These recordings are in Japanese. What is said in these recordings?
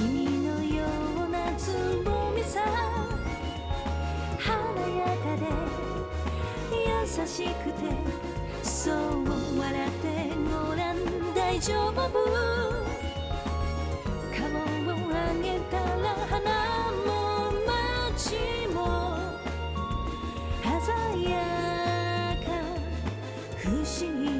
君のようなつぼみさ華やかで優しくてそう笑ってごらん大丈夫顔を上げたら花も街も鮮やか不思議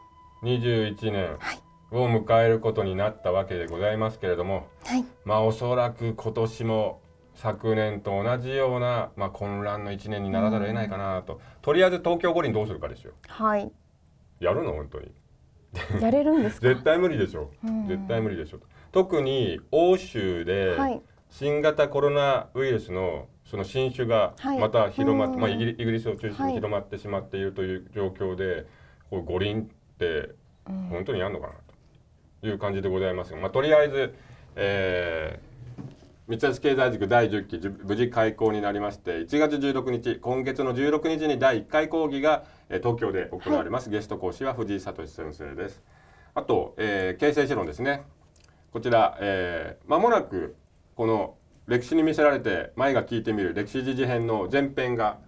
2021年を迎えることになったわけでございますけれども、はい、まあおそらく今年も昨年と同じような、まあ、混乱の1年にならざるを得ないかなと、うん、とりあえず東京五輪どうするかですよ。はい、やるの本当にやれるんです 絶対無理でしょ、うん、絶対無理でしょう特に欧州で新型コロナウイルスのその新種がまた広まって、はい、まあ、イギリスを中心に広まってしまっているという状況で、はい、こう五輪って本当にやるのかなという感じでございますが、まあ、とりあえず、えー、三橋経済塾第10期無事開校になりまして1月16日今月の16日に第1回講義が、えー、東京で行われます、はい、ゲスト講師は藤井聡先生ですあと、えー、形成資論ですねこちら、えー、もなくこの歴史に見せられて前が聞いてみる歴史時事編の前編が、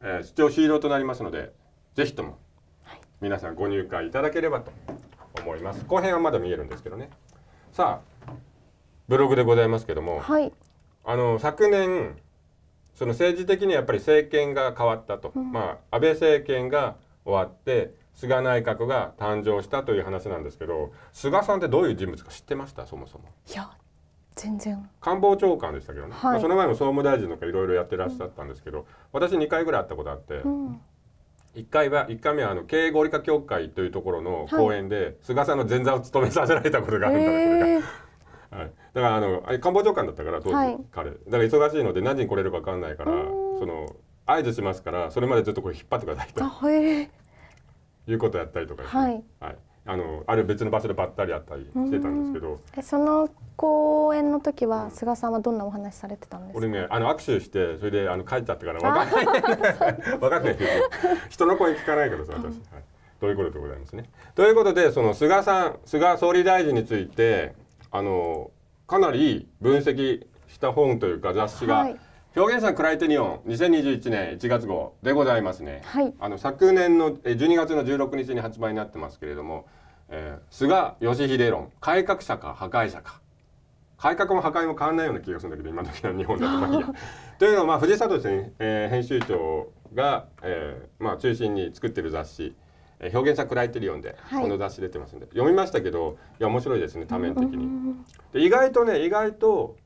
えー、視聴終了となりますのでぜひとも皆さんご入会いただければと思います後編はまだ見えるんですけどねさあブログでございますけども、はい、あの昨年その政治的にやっぱり政権が変わったと、うん、まあ安倍政権が終わって菅内閣が誕生したという話なんですけど菅さんってどういう人物か知ってましたそもそもいや全然官房長官でしたけどね、はい、まあ、その前も総務大臣とかいろいろやってらっしゃったんですけど、うん、私2回ぐらい会ったことあって、うん、1回は一回目はあの経営合理化協会というところの講演で、はい、菅さんの前座を務めさせられたことがあるんだね、えー、これが。はい、だからあの官房長官だったから当時、はい、彼だから忙しいので何時に来れるか分かんないからその合図しますからそれまでちょっとこれ引っ張ってくださいと、えー、いうことやったりとかですね、はい、はいあのある別の場所でばったり会ったりしてたんですけどえその公演の時は菅さんはどんなお話されてたんですか俺ねあの握手してそれであの帰っちゃってから分かんない分 かんないけど人の声聞かないからさ私、はい、ということでございますね。ということでその菅さん菅総理大臣についてあのかなり分析した本というか雑誌が、はい表現者クライテリオン2021年1月号でございますね、はい、あの昨年の12月の16日に発売になってますけれども、えー、菅義偉論改革者か破壊者か改革も破壊も変わらないような気がするんだけど今の時の日本だとまあいや。というのは、まあ、藤里、ねえー、編集長が、えーまあ、中心に作ってる雑誌「え表現者クライテリオンで」この雑誌出てますんで、はい、読みましたけどいや面白いですね多面的に。で意外とね意外と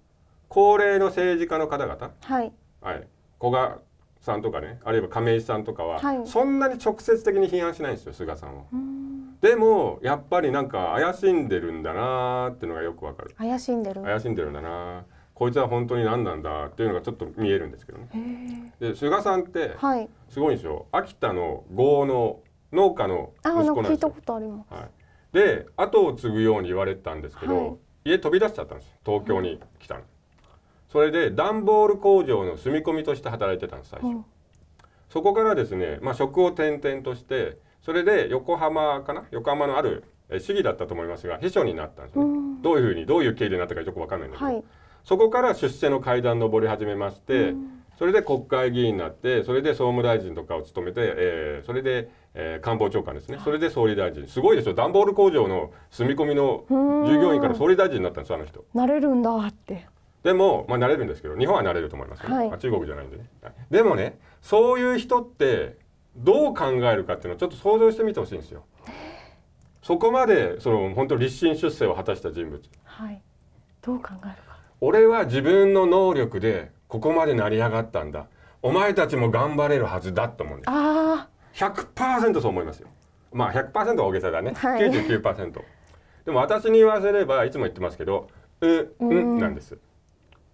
高齢の政治家の方々、はい、はい、古賀さんとかねあるいは亀井さんとかは、はい、そんなに直接的に批判しないんですよ菅さんを。でもやっぱりなんか怪しんでるんだなーっていうのがよくわかる怪しんでる怪しんでるんだなこいつは本当に何なんだっていうのがちょっと見えるんですけどねで菅さんってすごいんですよ、はい、秋田の豪農農家の息子なんですよはい、で後を継ぐように言われたんですけど、家飛び出しちゃったんです東京に来たの。それで段ボール工場の住み込みとして働いてたんです最初、うん、そこからですね、まあ、職を転々としてそれで横浜かな横浜のある市議だったと思いますが秘書になったんですね、うん、どういうふうにどういう経緯になったかよく分かんないんだけど、はい、そこから出世の階段登り始めまして、うん、それで国会議員になってそれで総務大臣とかを務めて、えー、それで、えー、官房長官ですね、それで総理大臣すごいですよ段ボール工場の住み込みの従業員から総理大臣になったんですあの人。なれるんだって。でも、まあ、慣れるんですけど日本は慣れると思います、ね、はい、中国じゃないんでねでもねそういう人ってどう考えるかっていうのをちょっと想像してみてほしいんですよそこまでその本当立身出世を果たした人物はいどう考えるか俺は自分の能力でここまで成り上がったんだお前たちも頑張れるはずだと思うんですあ100%そう思いますよまあ100%は大げさだね、はい、99%でも私に言わせればいつも言ってますけど「う」「ん」なんです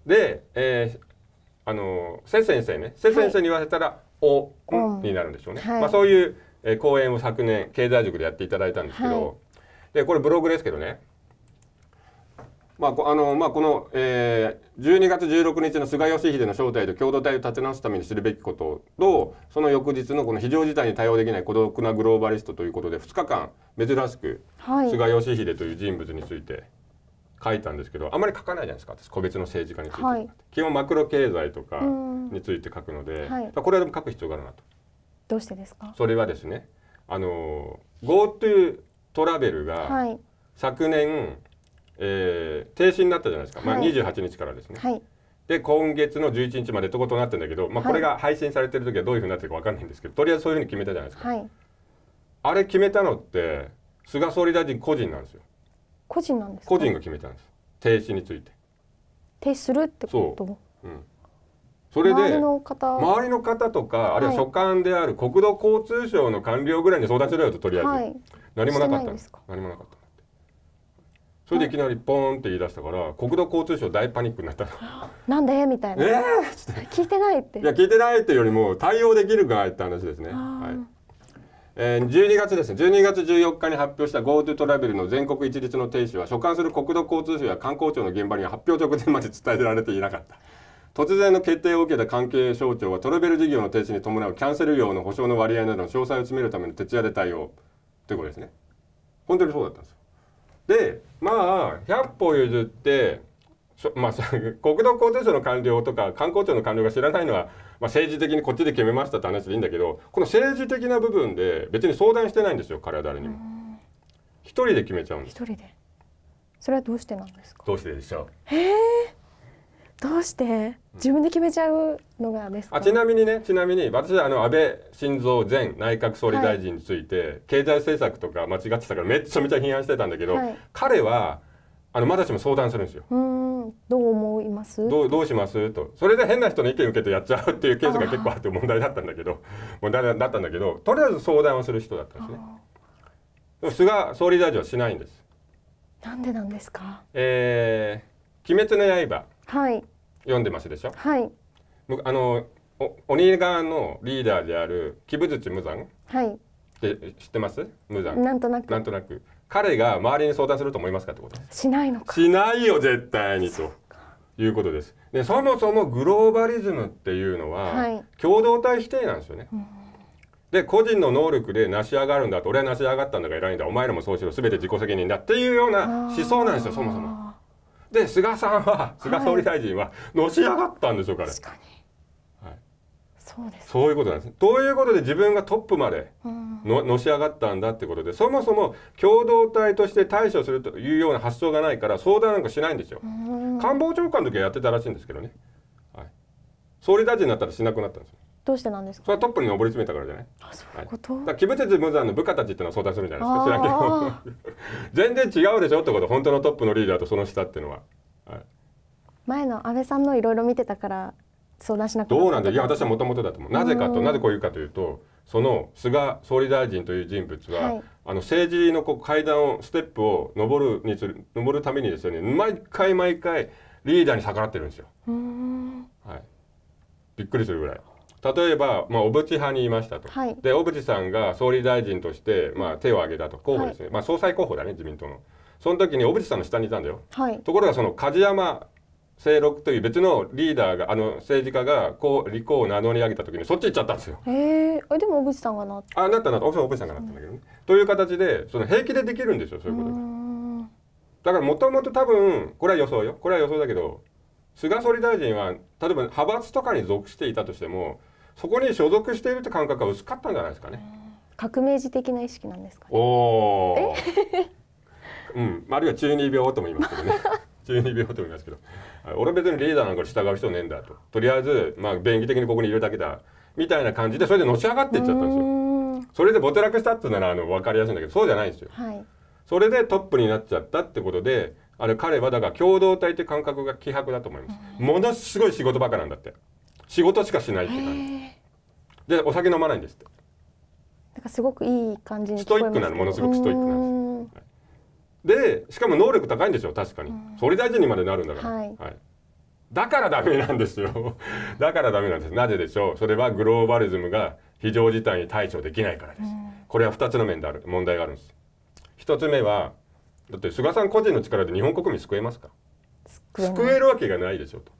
で、えー、あの瀬先生ね瀬先生に言わせたら「お」になるんでしょうね。まあ、そういう、えー、講演を昨年経済塾でやっていただいたんですけど、でこれブログですけどねまああのまあ、この、えー、12月16日の菅義偉の正体と共同体を立て直すためにするべきこととその翌日のこの非常事態に対応できない孤独なグローバリストということで2日間珍しく菅義偉という人物について書いたんですけどあまり書かないじゃないですか私個別の政治家について、はい、基本マクロ経済とかについて書くので、はい、これはでも書く必要があるなと。どうしてですかそれはですねあの GoTo トラベルが昨年、はい、えー、停止になったじゃないですか、まあ、28日からですね。はいで今月の11日までとことんなってんだけど、まあ、これが配信されてる時はどういうふうになってるか分かんないんですけどとりあえずそういうふうに決めたじゃないですか、はい、あれ決めたのって菅総理大臣個人なんですよ個人なんです個人が決めたんです停止について停止するってことそう、うん、それで周りの方周りの方とかあるいは所管である国土交通省の官僚ぐらいに相談しろよととりあえず、はい、何もなかったんです何もなかったそれでいきなりポンって言い出したから、国土交通省大パニックになった なんでみたいな。えー、聞いてないって。いや聞いてないっていうよりも対応できるかって話ですね。はい。え12月ですね12月14日に発表した GoTo トラベルの全国一律の停止は所管する国土交通省や観光庁の現場には発表直前まで伝えられていなかった突然の決定を受けた関係省庁はトラベル事業の停止に伴うキャンセル料の保証の割合などの詳細を詰めるための徹夜で対応ということですね本当にそうだったんですよでまあ100歩譲ってまあ、国土交通省の官僚とか観光庁の官僚が知らないのはまあ、政治的にこっちで決めましたって話でいいんだけどこの政治的な部分で別に相談してないんですよ彼は誰にも。一人で決めちゃうんです。一人でそれはどうしてなんですかどうしてでしょうへどうして自分で決めちゃうのがですか、うん、あちなみにねちなみに私はあの安倍晋三前内閣総理大臣について、はい、経済政策とか間違ってたからめっちゃめちゃ批判してたんだけど、はい、彼はあのまだしも相談するんですよ。うんどう思いますどうどうしますとそれで変な人の意見を受けてやっちゃうっていうケースが結構あって問題だったんだけど問題だったんだけどとりあえず相談をする人だったんですね。でも菅総理大臣はしないんです。なんでなんですか。ええー、鬼滅の刃。はい。読んでますでしょ。はい。あのお鬼側のリーダーである鬼舞術無惨。はい。で知ってます無惨。なんとなく。なんとなく。彼が周りに相談すると思いますかってことしないのかしないよ絶対にということですでそもそもグローバリズムっていうのは、はい、共同体否定なんですよね、うん、で個人の能力で成し上がるんだと俺は成し上がったんだから偉いんだお前らもそうしろ全て自己責任だっていうような思想なんですよそもそもで菅さんは菅総理大臣は、のし上がったんでしょうから。そうです、ね、そういうことなんですということで自分がトップまでの,、のし上がったんだってことでそもそも共同体として対処するというような発想がないから相談なんかしないんですよ官房長官の時はやってたらしいんですけどね、はい、総理大臣になったらしなくなったんですよどうしてなんですかそれはトップに上り詰めたからじゃないあそういうこと、はい、だキム・チェジムザンの部下たちってのは相談するんじゃないですか知らんけど全然違うでしょってこと本当のトップのリーダーとその下っていうのは、はい、前の安倍さんのいろいろ見てたから相談しなくどうなんだいや私はもともとだと思うなぜかとなぜこういうかというとその菅総理大臣という人物は、はい、あの政治のこう階段をステップを上るにする上るためにですよね毎回毎回リーダーに逆らってるんですよ。はい、びっくりするぐらい。例えば、まあ、小渕派にいましたと、はい、で小渕さんが総理大臣として、まあ、手を挙げたと候補ですね、はい、まあ、総裁候補だね自民党のその時に小渕さんの下にいたんだよ、はい、ところがその梶山正六という別のリーダーがあの政治家がこう立候補名乗り上げた時にそっち行っちゃったんですよ。へえー、でも小渕さんがなったあなったなった小渕さんがなったんだけどね。という形でその平気でできるんですよそういうことが。だからもともと多分これは予想よこれは予想だけど菅総理大臣は例えば派閥とかに属していたとしてもそこに所属しているって感覚が薄かったんじゃないですかね。革命児的な意識なんですか、ね、おお。うん、あるいは中二病とも言いますけどね。1二秒と思いますけど俺別にリーダーなんか従う人ねえんだととりあえずまあ便宜的にここにいるだけだみたいな感じでそれでのし上がっていっちゃったんですよそれで没落したっていうならあの分かりやすいんだけどそうじゃないんですよ、はい、それでトップになっちゃったってことであれ彼はだから共同体って感覚が希薄だと思います、ものすごい仕事ばかなんだって仕事しかしないって感じでお酒飲まないんですってなんかすごくいい感じにストイックなのものすごくストイックなんですでしかも能力高いんでしょ確かに、総理大臣にまでなるんだから、はい、はい、だからダメなんですよ だからダメなんですなぜでしょうそれはグローバリズムが非常事態に対処できないからです、これは2つの面である問題があるんです1つ目はだって菅さん個人の力で日本国民救えますか救えるわけがないでしょと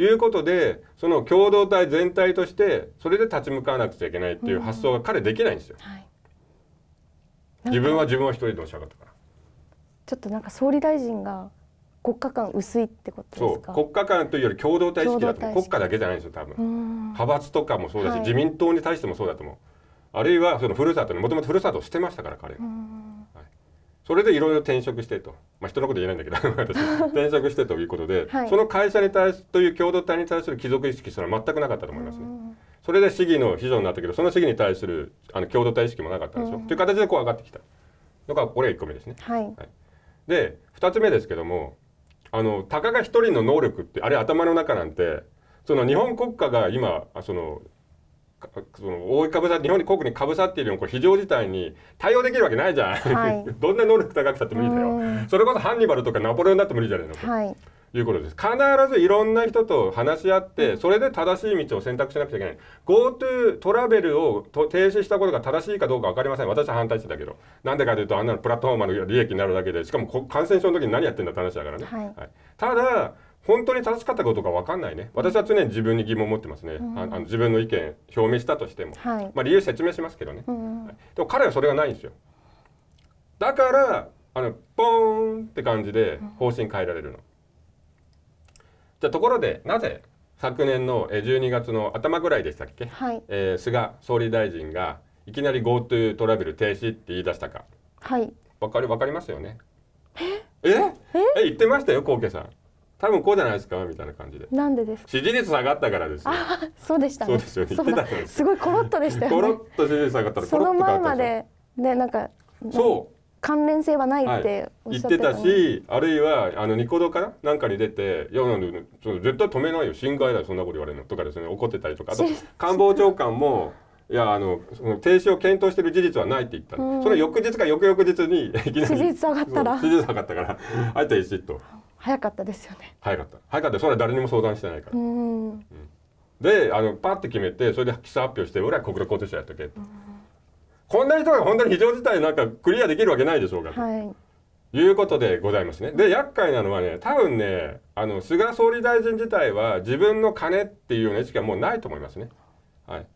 いうことでその共同体全体としてそれで立ち向かわなくちゃいけないっていう発想が彼できないんですよ、はい、自分は自分は一人でおっしゃったからちょっとなんか総理大臣が国家間薄いってことですか国家間というより共同体意識だと国家だけじゃないんですよ多分派閥とかもそうだし、はい、自民党に対してもそうだと思うあるいはそのふるさとにもともとふるさとをしてましたから彼は、はい、それでいろいろ転職してと、まあ、人のこと言えないんだけど 私 転職してということで、はい、その会社に対すという共同体に対する帰属意識すら全くなかったと思いますねそれで市議の秘書になったけどその市議に対するあの共同体意識もなかったんですよという形でこう上がってきたのがこれが1個目ですね。はい、はいで2つ目ですけどもあのたかが1人の能力ってあれ頭の中なんてその日本国家が今そのその覆いかぶさ日本に国にかぶさっているような非常事態に対応できるわけないじゃん、はい、どんな能力高くたってもいいだよそれこそハンニバルとかナポレオンだって無理じゃないの、はい、いうことです。必ずいろんな人と話し合って、それで正しい道を選択しなくちゃいけない。GoTo トラベルを停止したことが正しいかどうか分かりません。私は反対してたけど。なんでかというと、あんなのプラットフォーマーの利益になるだけで、しかも感染症の時に何やってんだって話だからね。はいはい、ただ、本当に正しかったことか分かんないね。私は常に自分に疑問を持ってますね。うん、あの自分の意見、表明したとしても。はい、まあ理由説明しますけどね、うん、でも彼はそれがないんですよ。だから、あの、ポーンって感じで方針変えられるの。うんじゃところでなぜ昨年の12月の頭ぐらいでしたっけ、はいえー、菅総理大臣がいきなり GoTo トラベル停止って言い出したかはいわかりわかりますよねえええ言ってましたよコウケさん多分こうじゃないですかみたいな感じでなんでです支持率下がったからですあそうでしたねそうですよね言ってたすごいコロッとでしたよねコロッと支持率下がったらその前までねなんかそう関連性はないっておっしゃってた、はい、言ってたしあるいはあのニコ動かなんかに出て「いやなで絶対止めないよ侵害だよそんなこと言われるの」とかですね怒ってたりとかあと官房長官も「いやあのその停止を検討している事実はないって言った、うん、その翌日か翌々日に いきなり上がったら事実上がったから あえて一と早かったですよね早かった早かったそれは誰にも相談してないから、うん、であのパッて決めてそれで記者発表して俺は国土交通省やっとけと。うんこんな人が本当に非常事態なんかクリアできるわけないでしょうかと、はい、いうことでございますね。で厄介なのはね多分ねあの菅総理大臣自体は自分の金っていうような意識はもうないと思いますね。はい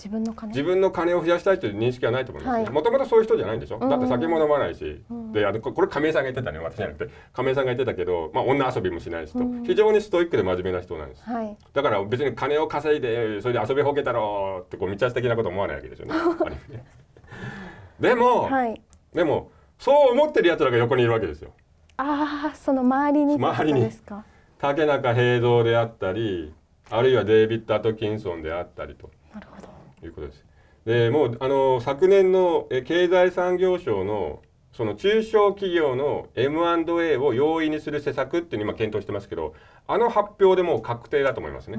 自分の金自分の金を増やしたいという認識はないと思います、ね、もともとそういう人じゃないんでしょ、うん、だって酒も飲まないし、うん、であのこれ亀井さんが言ってたね私じゃなくて亀井さんが言ってたけど、まあ、女遊びもしないしと、うん、非常にストイックで真面目な人なんです、はい、だから別に金を稼いでそれで遊びほけたろうってこう満ち足的なこと思わないわけですよね でも、はい、でもそう思ってるやつらが横にいるわけですよああその周りに周りに竹中平蔵であったりあるいはデイビッド・アトキンソンであったりとなるほどいうことです。でもうあの昨年の経済産業省のその中小企業の M&A を容易にする施策っていうのを今検討してますけどあの発表でもう確定だと思いますね、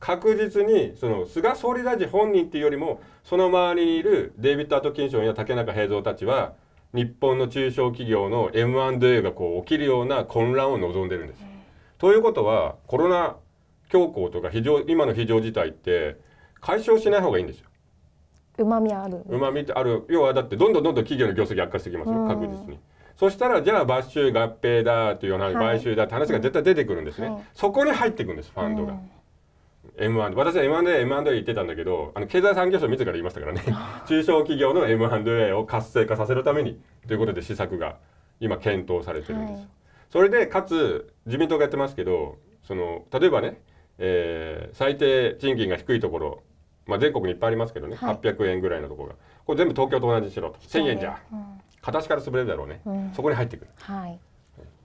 確実にその菅総理大臣本人っていうよりもその周りにいるデイビッド・アトキンソンや竹中平蔵たちは日本の中小企業の M&A がこう起きるような混乱を望んでるんです。ということはコロナ恐慌とか非常今の非常事態って解消しない方がいいんですよまみあるうまみってある要はだってどんどんどんどん企業の業績悪化してきますよ、うん、確実にそしたらじゃあ買収合併だという話、買収だって話が絶対出てくるんですね、はい、そこに入っていくんですファンドが、うん M&A 私は M&A、M&A 言ってたんだけどあの経済産業省自ら言いましたからね 中小企業の M&A を活性化させるためにということで施策が今検討されてるんですはい、それでかつ自民党がやってますけどその例えばね、えー、最低賃金が低いところまあ、全国にいっぱいありますけどね、はい、800円ぐらいのところがこれ全部東京と同じにしろと1,000円じゃ、うん、形から潰れるだろうね、うん、そこに入ってくる、はい、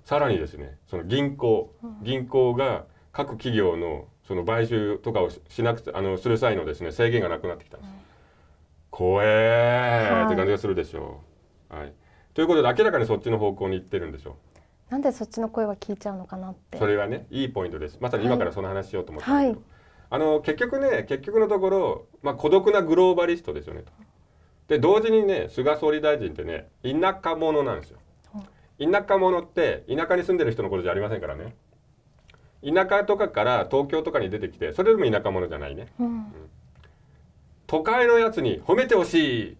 さらにですねその銀行、銀行が各企業のその買収とかをしなくあのする際のですね制限がなくなってきたんです、怖えーって感じがするでしょう、はい、はい、ということで明らかにそっちの方向に行ってるんでしょうなんでそっちの声は聞いちゃうのかなってそれはねいいポイントですまさに今からその話しようと思って、はい、はいあの結局ね結局のところ、まあ、孤独なグローバリストですよねで同時にね菅総理大臣ってね田舎者なんですよ田舎者って田舎に住んでる人のことじゃありませんからね田舎とかから東京とかに出てきてそれでも田舎者じゃないね、うんうん、都会のやつに褒めてほしい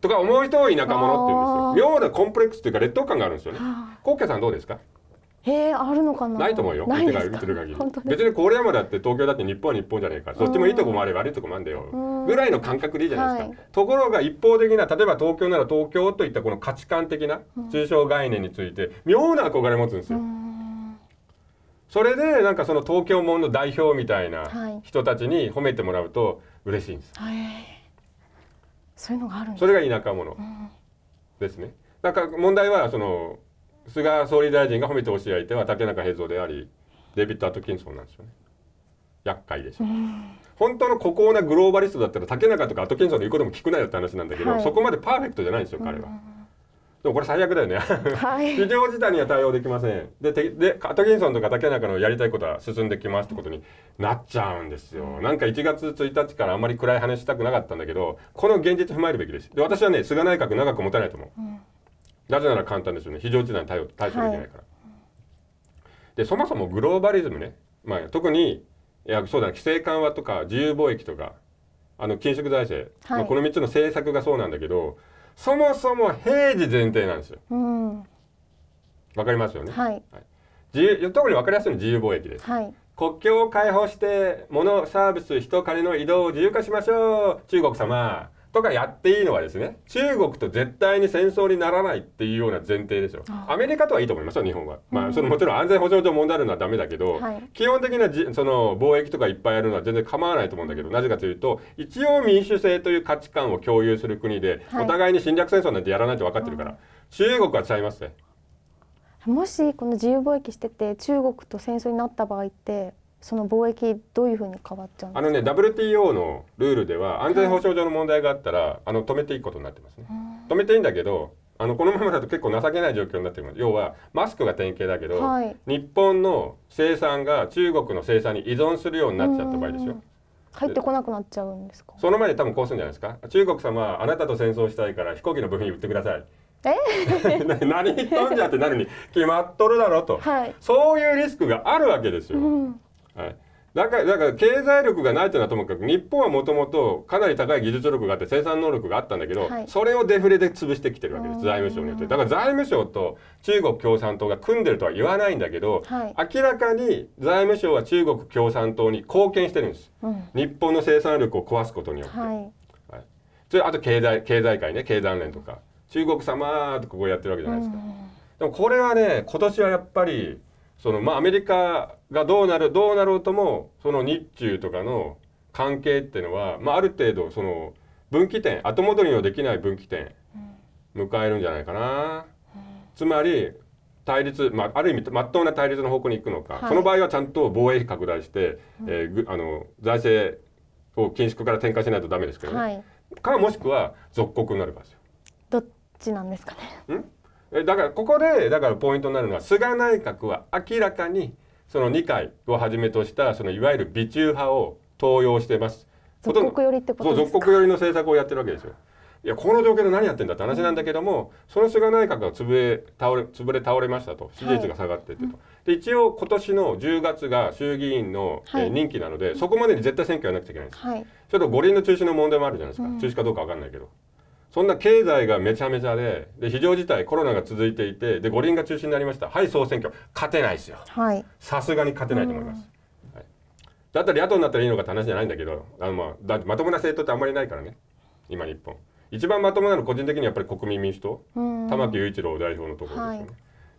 とか思う人を田舎者って言うんですよ妙なコンプレックスというか劣等感があるんですよねコッケさんどうですかえあるのかなないと思うよ見て見てる限り別に郡山だって東京だって日本は日本じゃないからどっちもいいとこもあれば悪いとこもあるんだよぐらいの感覚でいいじゃないですか、はい、ところが一方的な例えば東京なら東京といったこの価値観的な抽象概念について、妙な憧れ持つんですよ。それでなんかその東京門の代表みたいな人たちに褒めてもらうと嬉しいんです。はい、そういうのがあるそれが田舎者ですね。んか問題はその菅総理大臣が褒めてほしい相手は竹中平蔵でありデビッド・アトキンソンなんですよね厄介でしょ、うん、本当の孤高なグローバリストだったら竹中とかアトキンソンの言うことも聞くなよって話なんだけど、はい、そこまでパーフェクトじゃないんですよ彼は、うん、でもこれ最悪だよね、はい、非常事態には対応できませんででアトキンソンとか竹中のやりたいことは進んできますってことになっちゃうんですよ、うん、なんか1月1日からあんまり暗い話したくなかったんだけどこの現実踏まえるべきですで私はね菅内閣長く持たないと思う、なぜなら簡単ですよね非常事態に対応対処できないから、はい、でそもそもグローバリズムね、まあ、特にいやそうだ、ね、規制緩和とか自由貿易とかあの緊縮財政、はい、まあ、この三つの政策がそうなんだけどそもそも平時前提なんですよ。わ、かりますよね、はい自由特にわかりやすいのは自由貿易です、はい、国境を開放して物サービス人金の移動を自由化しましょう中国様とかやっていいのはですね中国と絶対に戦争にならないっていうような前提ですよアメリカとはいいと思いますよ日本は、まあ、そのもちろん安全保障上問題あるのはダメだけど、はい、基本的なじその貿易とかいっぱいあるのは全然構わないと思うんだけどなぜかというと一応民主制という価値観を共有する国で、お互いに侵略戦争なんてやらないと分かってるから、中国はちゃいますねもしこの自由貿易してて中国と戦争になった場合ってその貿易どういうふうに変わっちゃうあのね WTO のルールでは安全保障上の問題があったら、はい、あの止めていくことになってますね。止めていいんだけどあのこのままだと結構情けない状況になってる要はマスクが典型だけど、はい、日本の生産が中国の生産に依存するようになっちゃった場合ですよ。入ってこなくなっちゃうんですかその前で多分こうするんじゃないですか中国様あなたと戦争したいから飛行機の部品売ってくださいえ 何言っとんじゃってなるに決まっとるだろうと、はい、そういうリスクがあるわけですよ、うん、はい、だからだから経済力がないというのはともかく日本はもともとかなり高い技術力があって生産能力があったんだけど、はい、それをデフレで潰してきてるわけです財務省によってだから財務省と中国共産党が組んでるとは言わないんだけど、はい、明らかに財務省は中国共産党に貢献してるんです、うん、日本の生産力を壊すことによって、はい、それあと経済経済界ね経団連とか中国様とここやってるわけじゃないですか、うん、でもこれはね今年はやっぱりそのまあアメリカがどうなるどうなろうともその日中とかの関係っていうのは、まあ、ある程度その分岐点後戻りのできない分岐点迎えるんじゃないかな。うん、つまり対立、まあ、ある意味まっとうな対立の方向に行くのか、はい、その場合はちゃんと防衛費拡大して、うん、えー、あの財政を緊縮から転換しないとダメですけどね、はい、かもしくは属国になるかですよ。どっちなんですかね。んだからここでだからポイントになるのは菅内閣は明らかにその二階をはじめとしたそのいわゆる美中派を登用してます。属国寄りってことですか。国寄りの政策をやってるわけですよ。いやこの状況で何やってんだって話なんだけども、うん、その菅内閣が潰れ倒れ潰れ倒れましたと支持率が下がっててと、はい、で一応今年の10月が衆議院の、はい、えー、任期なのでそこまでに絶対選挙やらなくちゃいけないんです、はい、ちょっと五輪の中止の問題もあるじゃないですか、うん、中止かどうか分かんないけどそんな経済がめちゃめちゃでで非常事態コロナが続いていてで五輪が中心になりましたはい総選挙勝てないですよさすがに勝てないと思います、はい、だったら野党になったらいいのかって話じゃないんだけどあの、まあ、だまともな政党ってあんまりないからね今日本一番まともなの個人的にやっぱり国民民主党玉木雄一郎代表のところですよね、はい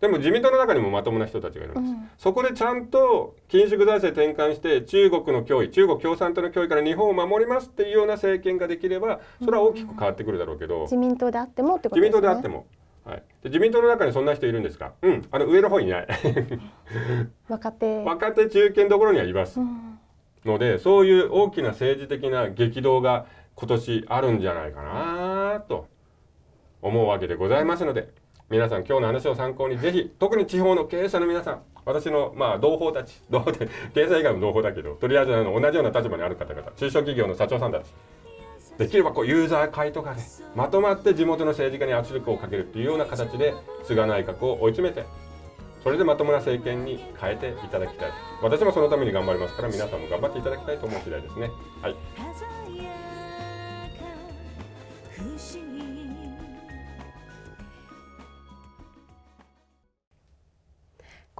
でも自民党の中にもまともな人たちがいるんです、うん、そこでちゃんと緊縮財政転換して中国の脅威中国共産党の脅威から日本を守りますっていうような政権ができればそれは大きく変わってくるだろうけど、うん、自民党であってもってことですね自民党であってもはい、自民党の中にそんな人いるんですか。うん、あの上の方にいない。若手。若手中堅どころにはいます。うん、ので、そういう大きな政治的な激動が今年あるんじゃないかなと思うわけでございますので。皆さん今日の話を参考にぜひ特に地方の経営者の皆さん私のまあ同胞たち 同胞経営者以外も同胞だけどとりあえずあの同じような立場にある方々中小企業の社長さんたちできればこうユーザー会とかで、ね、まとまって地元の政治家に圧力をかけるっていうような形で菅内閣を追い詰めてそれでまともな政権に変えていただきたい私もそのために頑張りますから皆さんも頑張っていただきたいと思う次第ですねはい